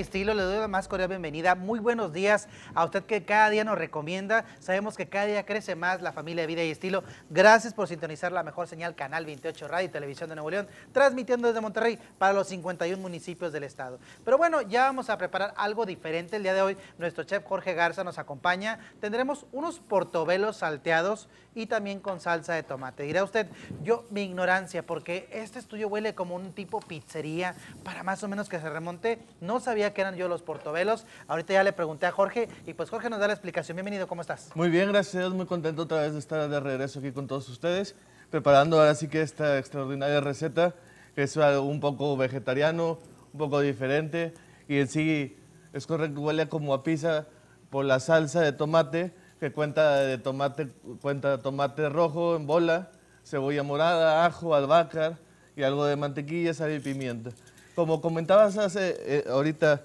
estilo, le doy la más cordial bienvenida. Muy buenos días a usted que cada día nos recomienda. Sabemos que cada día crece más la familia de vida y estilo. Gracias por sintonizar la mejor señal, Canal 28 Radio y Televisión de Nuevo León, transmitiendo desde Monterrey para los 51 municipios del estado. Pero bueno, ya vamos a preparar algo diferente el día de hoy. Nuestro chef Jorge Garza nos acompaña. Tendremos unos portobelos salteados y también con salsa de tomate. Dirá usted, yo mi ignorancia, porque este estudio huele como un tipo pizzería, para más o menos que se remonte. No sabía que eran yo los portobelos. Ahorita ya le pregunté a Jorge y pues Jorge nos da la explicación. Bienvenido, ¿cómo estás? Muy bien, gracias muy contento otra vez de estar de regreso aquí con todos ustedes, preparando ahora sí que esta extraordinaria receta, que es un poco vegetariano, un poco diferente y en sí es correcto, huele como a pizza por la salsa de tomate, que cuenta de tomate, cuenta tomate rojo en bola, cebolla morada, ajo, albahaca y algo de mantequilla, sal y pimienta como comentabas hace eh, ahorita,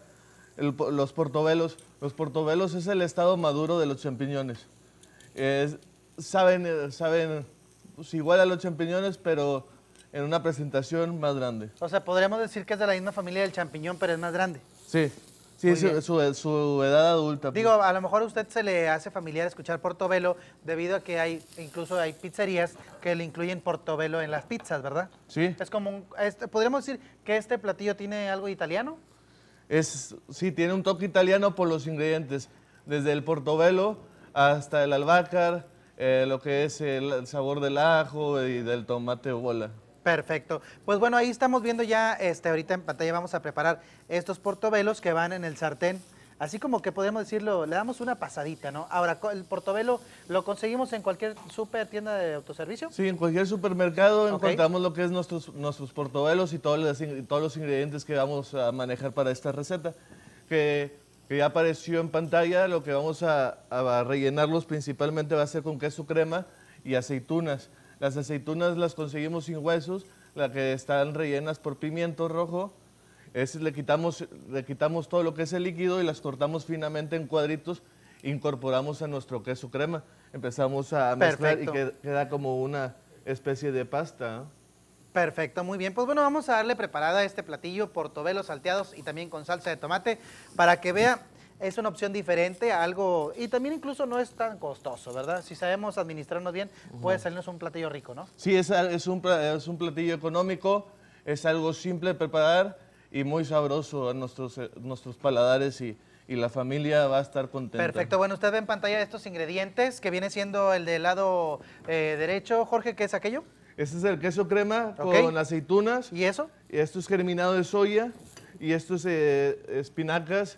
los portobelos, los portobelos es el estado maduro de los champiñones. saben, eh, saben pues, igual a los champiñones, pero en una presentación más grande. O sea, podríamos decir que es de la misma familia del champiñón, pero es más grande. Sí. Sí, su, edad adulta. Pues. Digo, a lo mejor a usted se le hace familiar escuchar portobelo debido a que hay, incluso hay pizzerías que le incluyen portobelo en las pizzas, ¿verdad? Sí. Es como, este, podríamos decir que este platillo tiene algo italiano. Es, sí, tiene un toque italiano por los ingredientes, desde el portobelo hasta el albácar, eh, lo que es el sabor del ajo y del tomate bola. Perfecto. Pues bueno, ahí estamos viendo ya, este, ahorita en pantalla vamos a preparar estos portobelos que van en el sartén. Así como que podemos decirlo, le damos una pasadita, ¿no? Ahora, ¿el portobelo lo conseguimos en cualquier super tienda de autoservicio? Sí, en cualquier supermercado encontramos lo que es nuestros, nuestros portobelos y todos los, ingredientes que vamos a manejar para esta receta. Que ya apareció en pantalla, lo que vamos a, rellenarlos principalmente va a ser con queso crema y aceitunas. Las aceitunas las conseguimos sin huesos, las que están rellenas por pimiento rojo. Es, le, quitamos, le quitamos todo lo que es el líquido y las cortamos finamente en cuadritos, incorporamos a nuestro queso crema. Empezamos a mezclar y queda, como una especie de pasta. Perfecto, muy bien. Pues bueno, vamos a darle preparada este platillo portobelo salteados y también con salsa de tomate para que vea es una opción diferente algo, y también incluso no es tan costoso, ¿verdad? Si sabemos administrarnos bien, puede salirnos un platillo rico, ¿no? Sí, es, un, es un platillo económico, es algo simple de preparar y muy sabroso a nuestros, eh, nuestros paladares y, la familia va a estar contenta. Perfecto, bueno, usted ve en pantalla estos ingredientes que viene siendo el del lado eh, derecho. Jorge, ¿qué es aquello? Este es el queso crema con aceitunas. ¿Y eso? Esto es germinado de soya y esto es eh, espinacas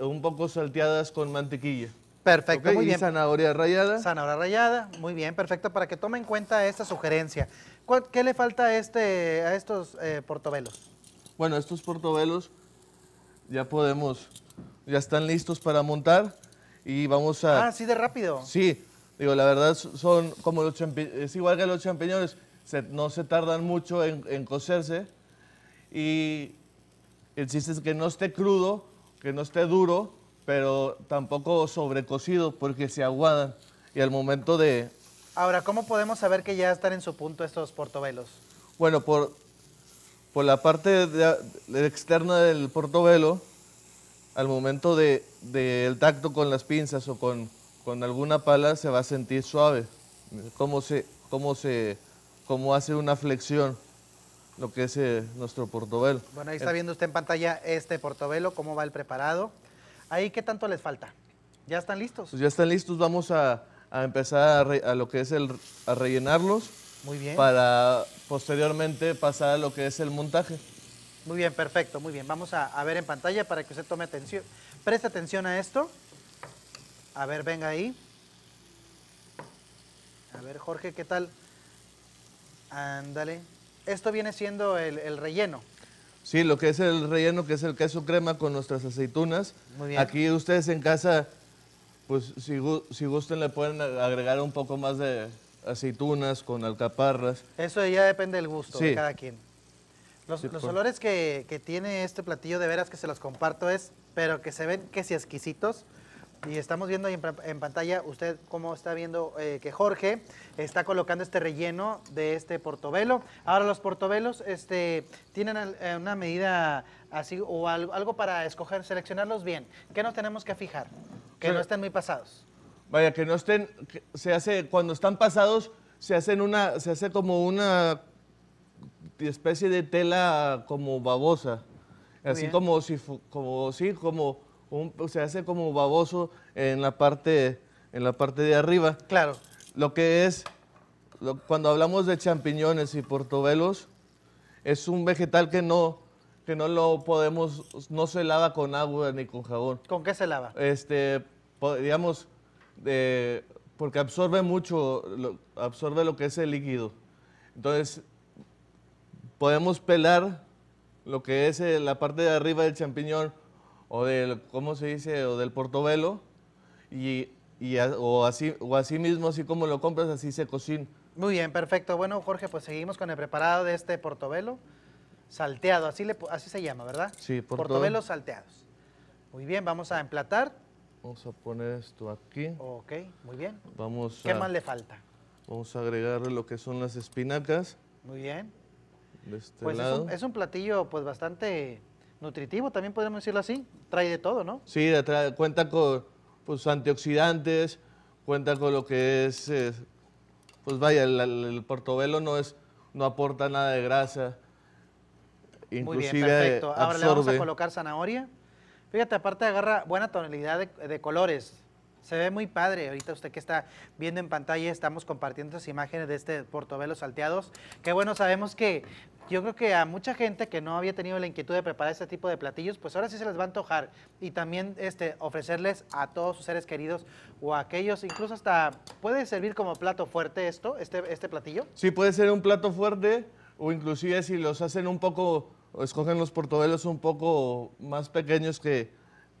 un poco salteadas con mantequilla. Perfecto, okay, muy y zanahoria rallada. Zanahoria rallada, muy bien, perfecto, para que tome en cuenta esta sugerencia. ¿Qué le falta a, este, a estos eh, Bueno, estos portobelos ya podemos, ya están listos para montar y vamos a... Ah, sí, de rápido. Sí, digo, la verdad son como los champiñones, es igual que los champiñones, no se tardan mucho en, en cocerse y el chiste es que no esté crudo, que no esté duro, pero tampoco sobrecocido porque se aguadan. Y al momento de... Ahora, ¿cómo podemos saber que ya están en su punto estos portovelos? Bueno, por, por la parte externa del portovelo, al momento del tacto con las pinzas o con, con, alguna pala se va a sentir suave. Cómo se, cómo se, cómo hace una flexión lo que es eh, nuestro portobelo. Bueno, ahí está viendo usted en pantalla este portobelo, cómo va el preparado. Ahí, ¿qué tanto les falta? ¿Ya están listos? Pues ya están listos, vamos a, empezar a, lo que es el, a rellenarlos. Muy bien. Para posteriormente pasar a lo que es el montaje. Muy bien, perfecto, muy bien. Vamos a, a ver en pantalla para que usted tome atención. Preste atención a esto. A ver, venga ahí. A ver, Jorge, ¿qué tal? Ándale esto viene siendo el, relleno. Sí, lo que es el relleno, que es el queso crema con nuestras aceitunas. Aquí ustedes en casa, pues si, gusten le pueden agregar un poco más de aceitunas con alcaparras. Eso ya depende del gusto de cada quien. Los, olores que, tiene este platillo, de veras que se los comparto, es, pero que se ven que si exquisitos. Y estamos viendo ahí en, pantalla, usted cómo está viendo eh, que Jorge está colocando este relleno de este portobelo. Ahora los portobelos este, tienen eh, una medida así o algo, para escoger, seleccionarlos bien. ¿Qué nos tenemos que fijar? Que no estén muy pasados. Vaya, que no estén, se hace, cuando están pasados, se hacen una, se hace como una especie de tela como babosa. así como si, como, sí, como se hace como baboso en la parte, en la parte de arriba. Claro. Lo que es, cuando hablamos de champiñones y portobelos, es un vegetal que no, que no lo podemos, no se lava con agua ni con jabón. ¿Con qué se lava? Este, digamos, porque absorbe mucho, absorbe lo que es el líquido. Entonces, podemos pelar lo que es eh, la parte de arriba del champiñón o del, ¿cómo se dice? O del portobelo, y, o, así, mismo, así como lo compras, así se cocina. Muy bien, perfecto. Bueno, Jorge, pues seguimos con el preparado de este portobelo salteado, así, le, así se llama, ¿verdad? Sí, portobelo. Portobelos salteados. Muy bien, vamos a emplatar. Vamos a poner esto aquí. Ok, muy bien. Vamos ¿Qué más le falta? Vamos a agregar lo que son las espinacas. Muy bien. De este pues Es, un, es un platillo pues bastante nutritivo, también podemos decirlo así. Trae de todo, ¿no? Sí, cuenta con pues, antioxidantes, cuenta con lo que es, pues vaya, el, portobelo no es, no aporta nada de grasa. Inclusive Muy bien, perfecto. Ahora le vamos a colocar zanahoria. Fíjate, aparte agarra buena tonalidad de, colores. Se ve muy padre. Ahorita usted que está viendo en pantalla, estamos compartiendo esas imágenes de este portobelo salteados. Que bueno, sabemos que yo creo que a mucha gente que no había tenido la inquietud de preparar este tipo de platillos, pues ahora sí se les va a antojar y también este, ofrecerles a todos sus seres queridos o a aquellos, incluso hasta, ¿puede servir como plato fuerte esto, este, este platillo? Sí, puede ser un plato fuerte o inclusive si los hacen un poco, o escogen los portobelos un poco más pequeños que,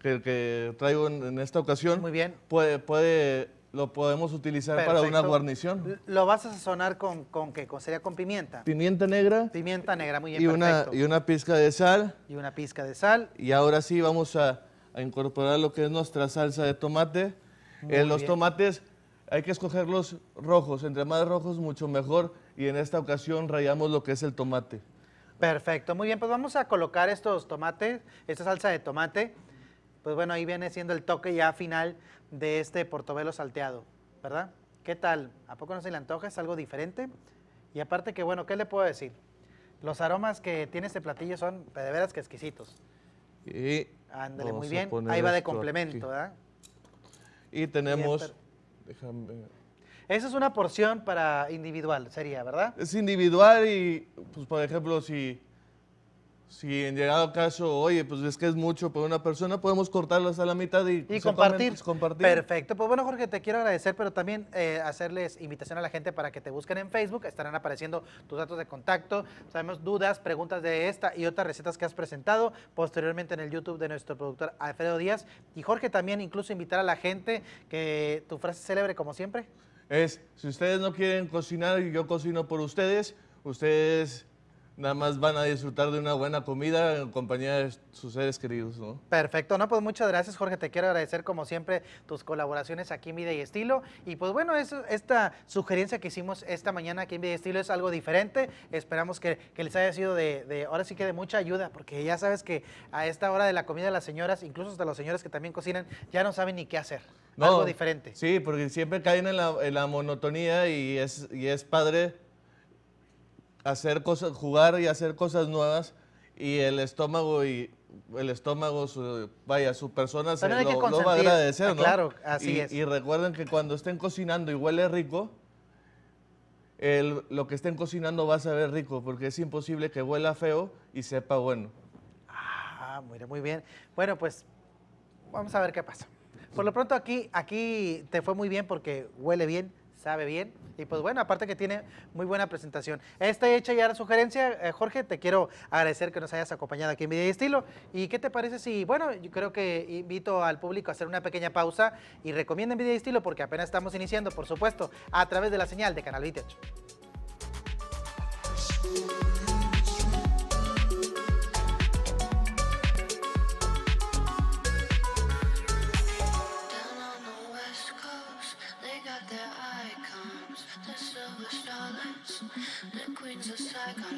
que traigo en, esta ocasión. Muy bien. Puede, puede lo podemos utilizar para una guarnición. ¿Lo vas a sazonar con, con qué? Con, ¿Sería con pimienta? Pimienta negra. Pimienta negra, muy bien, y una, y una pizca de sal. Y una pizca de sal. Y ahora sí vamos a, incorporar lo que es nuestra salsa de tomate. en eh, los tomates hay que escogerlos rojos, entre más rojos mucho mejor. Y en esta ocasión rayamos lo que es el tomate. Perfecto, muy bien, pues vamos a colocar estos tomates, esta salsa de tomate pues bueno, ahí viene siendo el toque ya final de este portobelo salteado, ¿verdad? ¿Qué tal? ¿A poco no se le antoja? ¿Es algo diferente? Y aparte que, bueno, ¿qué le puedo decir? Los aromas que tiene este platillo son de veras que exquisitos. Y Ándale, muy bien. Ahí va de complemento, ¿verdad? Y tenemos... Esa es una porción para individual, sería, ¿verdad? Es individual y, pues, por ejemplo, si si en llegado caso, oye, pues es que es mucho por una persona, podemos cortarlo a la mitad y, compartir. compartir. Perfecto. Pues bueno, Jorge, te quiero agradecer, pero también eh, hacerles invitación a la gente para que te busquen en Facebook. Estarán apareciendo tus datos de contacto. Sabemos dudas, preguntas de esta y otras recetas que has presentado posteriormente en el YouTube de nuestro productor Alfredo Díaz. Y Jorge, también incluso invitar a la gente que tu frase célebre, como siempre. Es, si ustedes no quieren cocinar y yo cocino por ustedes, ustedes nada más van a disfrutar de una buena comida en compañía de sus seres queridos, ¿no? Perfecto, no, pues muchas gracias Jorge, te quiero agradecer como siempre tus colaboraciones aquí en Vida y Estilo y pues bueno, esta sugerencia que hicimos esta mañana aquí en Vida y Estilo es algo diferente, esperamos que, les haya sido de, ahora sí que de mucha ayuda, porque ya sabes que a esta hora de la comida las señoras, incluso hasta los señores que también cocinan, ya no saben ni qué hacer. No, algo diferente. Sí, porque siempre caen en la, monotonía y es, y es padre hacer cosas, jugar y hacer cosas nuevas y el estómago y el estómago, vaya, su persona se lo, va a agradecer, ah, ¿no? Claro, así y, es. Y recuerden que cuando estén cocinando y huele rico, lo que estén cocinando va a saber rico, porque es imposible que huela feo y sepa bueno. Ah, mire, muy bien. Bueno, pues vamos a ver qué pasa. Por lo pronto aquí, aquí te fue muy bien porque huele bien, sabe bien. Y pues bueno, aparte que tiene muy buena presentación. Esta hecha ya la sugerencia, eh, Jorge, te quiero agradecer que nos hayas acompañado aquí en Vida y Estilo. ¿Y qué te parece si, bueno, yo creo que invito al público a hacer una pequeña pausa y recomienden Vida y Estilo porque apenas estamos iniciando, por supuesto, a través de la señal de Canal 28. The queens of Saigon.